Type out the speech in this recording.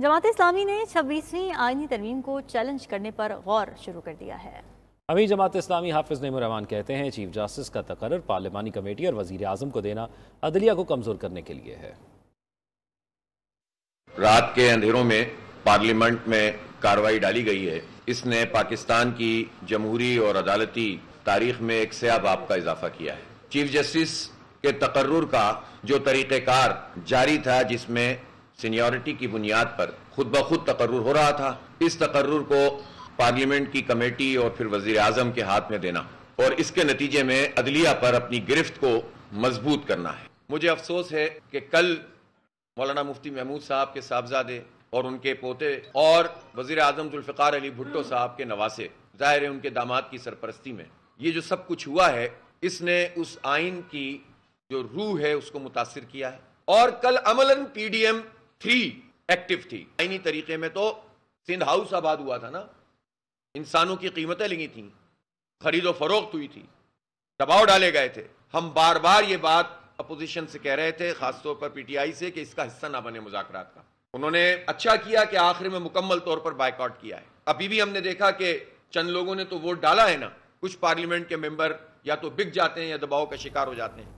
जमात इस्लामी ने छब्बीसवीं आइनी तरमीम को चैलेंज करने पर गौर शुरू कर दिया है अमीर जमात इस्लामी हाफिज़ नमरहमान कहते हैं चीफ जस्टिस का तकर पार्लिमानी कमेटी और वजीर आजम को देना अदलिया को कमज़ोर करने के लिए है रात के अंधेरों में पार्लियामेंट में कार्रवाई डाली गई है इसने पाकिस्तान की जमहूरी और अदालती तारीख में एक स्या बाप का इजाफा किया है चीफ जस्टिस के तकर्र का जो तरीक़ेकार जारी था जिसमें सीनियॉरिटी की बुनियाद पर खुद ब खुद तकर्र हो रहा था इस तकर्र को पार्लियामेंट की कमेटी और फिर वजीर अजम के हाथ में देना और इसके नतीजे में अदलिया पर अपनी गिरफ्त को मजबूत करना है मुझे अफसोस है कि कल मौलाना मुफ्ती महमूद साहब के साहबजादे और उनके पोते और वजीर आजम जुल्फ़ार अली भुट्टो साहब के नवासे ज़ाहिर है उनके दामाद की सरपरस्ती में ये जो सब कुछ हुआ है इसने उस आइन की जो रूह है उसको मुतासर किया है और कल अमलन पीडीएम थी एक्टिव थी आइनी तरीके में तो सिंध हाउस आबाद हुआ था ना इंसानों की कीमतें लगी थी खरीदो फरोख्त हुई थी दबाव डाले गए थे हम बार बार ये बात अपोजिशन से कह रहे थे खासतौर पर पीटीआई से कि इसका हिस्सा ना बने मुजाकर का उन्होंने अच्छा किया कि आखिर में मुकम्मल तौर पर बाइकआउट किया है अभी भी हमने देखा कि चंद लोगों ने तो वोट डाला है ना कुछ पार्लियामेंट के मेंबर या तो बिक जाते हैं या दबाव का शिकार हो जाते हैं